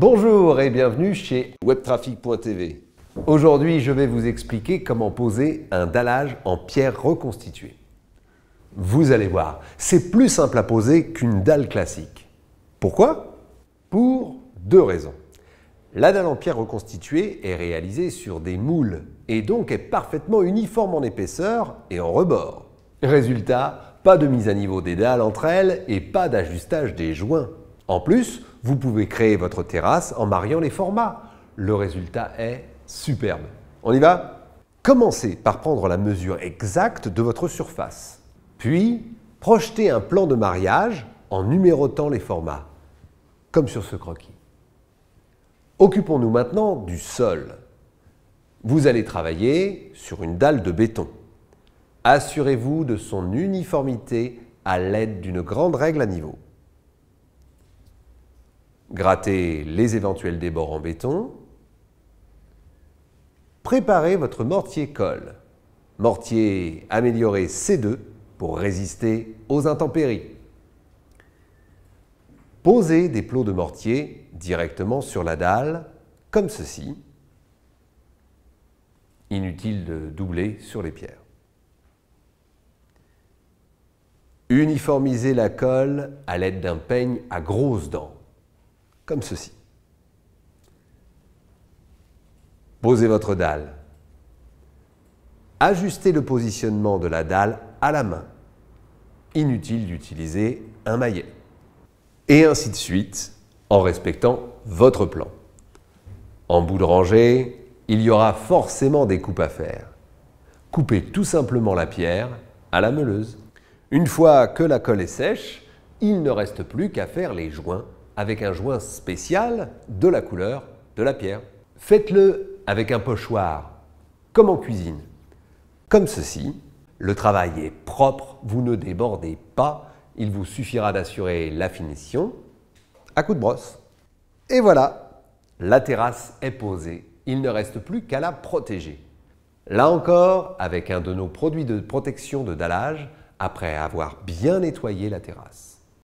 Bonjour et bienvenue chez webtraffic.tv. Aujourd'hui, je vais vous expliquer comment poser un dallage en pierre reconstituée. Vous allez voir, c'est plus simple à poser qu'une dalle classique. Pourquoi Pour deux raisons. La dalle en pierre reconstituée est réalisée sur des moules et donc est parfaitement uniforme en épaisseur et en rebord. Résultat, pas de mise à niveau des dalles entre elles et pas d'ajustage des joints. En plus, vous pouvez créer votre terrasse en mariant les formats. Le résultat est superbe. On y va Commencez par prendre la mesure exacte de votre surface. Puis, projetez un plan de mariage en numérotant les formats, comme sur ce croquis. Occupons-nous maintenant du sol. Vous allez travailler sur une dalle de béton. Assurez-vous de son uniformité à l'aide d'une grande règle à niveau gratter les éventuels débords en béton, préparez votre mortier colle, mortier amélioré C2 pour résister aux intempéries. Posez des plots de mortier directement sur la dalle, comme ceci. Inutile de doubler sur les pierres. Uniformisez la colle à l'aide d'un peigne à grosses dents comme ceci. Posez votre dalle. Ajustez le positionnement de la dalle à la main. Inutile d'utiliser un maillet. Et ainsi de suite, en respectant votre plan. En bout de rangée, il y aura forcément des coupes à faire. Coupez tout simplement la pierre à la meuleuse. Une fois que la colle est sèche, il ne reste plus qu'à faire les joints avec un joint spécial de la couleur de la pierre. Faites-le avec un pochoir, comme en cuisine. Comme ceci, le travail est propre, vous ne débordez pas, il vous suffira d'assurer la finition à coup de brosse. Et voilà, la terrasse est posée, il ne reste plus qu'à la protéger. Là encore, avec un de nos produits de protection de dallage, après avoir bien nettoyé la terrasse.